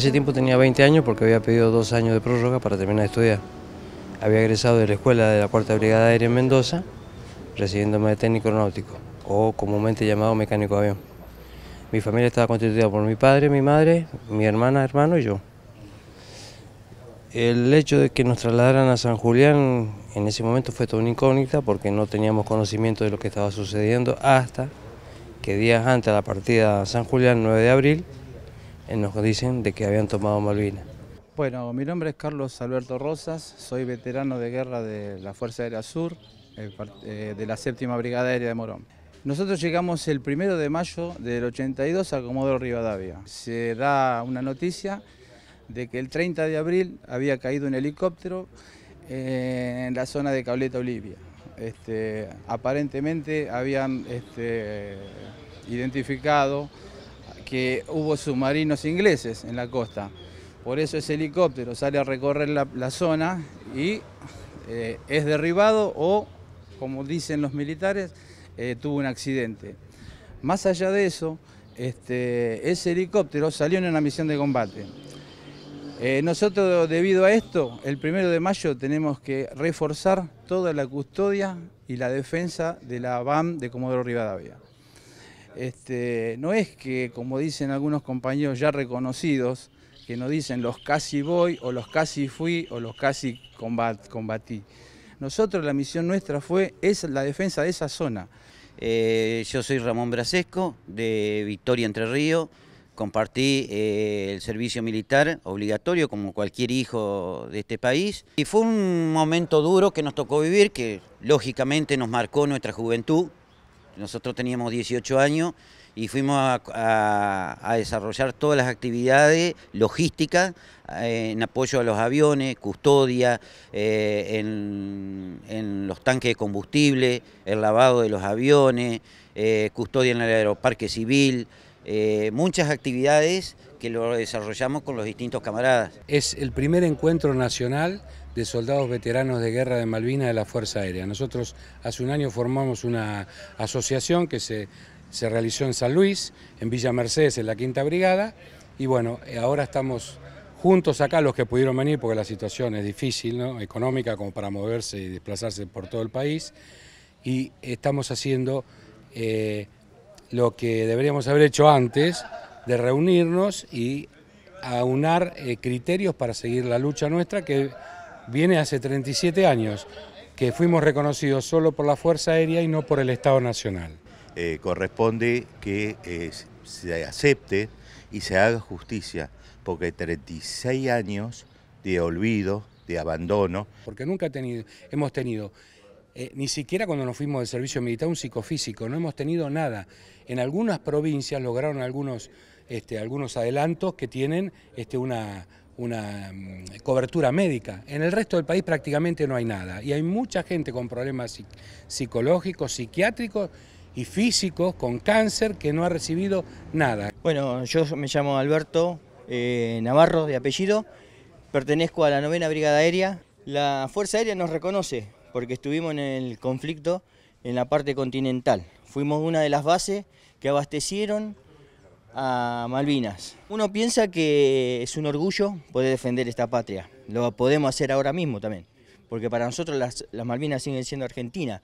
ese tiempo tenía 20 años porque había pedido dos años de prórroga para terminar de estudiar. Había egresado de la escuela de la Cuarta Brigada Aérea en Mendoza, recibiéndome de técnico aeronáutico, o comúnmente llamado mecánico de avión. Mi familia estaba constituida por mi padre, mi madre, mi hermana, hermano y yo. El hecho de que nos trasladaran a San Julián en ese momento fue toda una incógnita porque no teníamos conocimiento de lo que estaba sucediendo hasta que días antes de la partida a San Julián, 9 de abril, eh, nos dicen de que habían tomado Malvinas. Bueno, mi nombre es Carlos Alberto Rosas, soy veterano de guerra de la Fuerza Aérea Sur, eh, de la séptima Brigada Aérea de Morón. Nosotros llegamos el primero de mayo del 82 a Comodoro Rivadavia. Se da una noticia de que el 30 de abril había caído un helicóptero eh, en la zona de Cableta Olivia. Este, aparentemente habían este, identificado que hubo submarinos ingleses en la costa. Por eso ese helicóptero sale a recorrer la, zona y eh, es derribado o, como dicen los militares, eh, tuvo un accidente. Más allá de eso, este, ese helicóptero salió en una misión de combate. Eh, nosotros, debido a esto, el primero de mayo tenemos que reforzar toda la custodia y la defensa de la BAM de Comodoro Rivadavia. Este, no es que, como dicen algunos compañeros ya reconocidos, que nos dicen los casi voy o los casi fui o los casi combatí. Nosotros la misión nuestra fue es la defensa de esa zona. Eh, yo soy Ramón Brasesco de Victoria Entre Ríos. Compartí eh, el servicio militar obligatorio como cualquier hijo de este país. Y fue un momento duro que nos tocó vivir, que lógicamente nos marcó nuestra juventud, nosotros teníamos 18 años y fuimos a, desarrollar todas las actividades logísticas eh, en apoyo a los aviones, custodia, eh, en, los tanques de combustible, el lavado de los aviones, eh, custodia en el aeroparque civil, muchas actividades que lo desarrollamos con los distintos camaradas. Es el primer encuentro nacional de soldados veteranos de guerra de Malvinas de la Fuerza Aérea. Nosotros hace un año formamos una asociación que se, se realizó en San Luis, en Villa Mercedes, en la Quinta Brigada, y bueno, ahora estamos juntos acá los que pudieron venir, porque la situación es difícil, ¿no? económica, como para moverse y desplazarse por todo el país, y estamos haciendo eh, lo que deberíamos haber hecho antes, de reunirnos y aunar eh, criterios para seguir la lucha nuestra que viene hace 37 años, que fuimos reconocidos solo por la Fuerza Aérea y no por el Estado Nacional. Eh, corresponde que eh, se acepte y se haga justicia, porque 36 años de olvido, de abandono. Porque nunca hemos tenido eh, ni siquiera cuando nos fuimos del servicio militar, un psicofísico, no hemos tenido nada. En algunas provincias lograron algunos, este, algunos adelantos que tienen este, una, una mm, cobertura médica. En el resto del país prácticamente no hay nada. Y hay mucha gente con problemas psicológicos, psiquiátricos y físicos, con cáncer, que no ha recibido nada. Bueno, yo me llamo Alberto eh, Navarro, de apellido. Pertenezco a la novena Brigada Aérea. La Fuerza Aérea nos reconoce porque estuvimos en el conflicto en la parte continental. Fuimos una de las bases que abastecieron a Malvinas. Uno piensa que es un orgullo poder defender esta patria. Lo podemos hacer ahora mismo también, porque para nosotros las, Malvinas siguen siendo Argentina.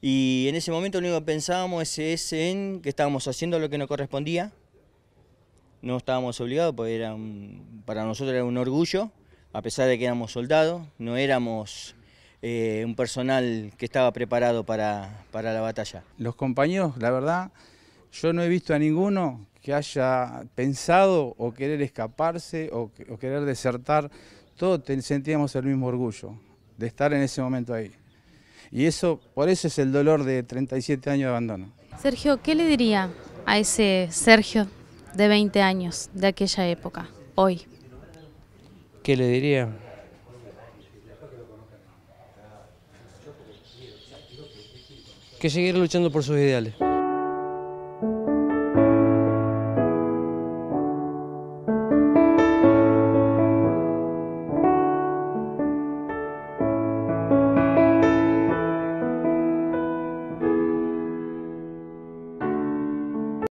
Y en ese momento lo único que pensábamos es, en que estábamos haciendo lo que nos correspondía. No estábamos obligados, porque para nosotros era un orgullo, a pesar de que éramos soldados, no éramos eh, un personal que estaba preparado para, la batalla. Los compañeros, la verdad, yo no he visto a ninguno que haya pensado o querer escaparse o, o querer desertar. Todos sentíamos el mismo orgullo de estar en ese momento ahí. Y eso, por eso es el dolor de 37 años de abandono. Sergio, ¿qué le diría a ese Sergio de 20 años de aquella época, hoy? ¿Qué le diría? que seguir luchando por sus ideales.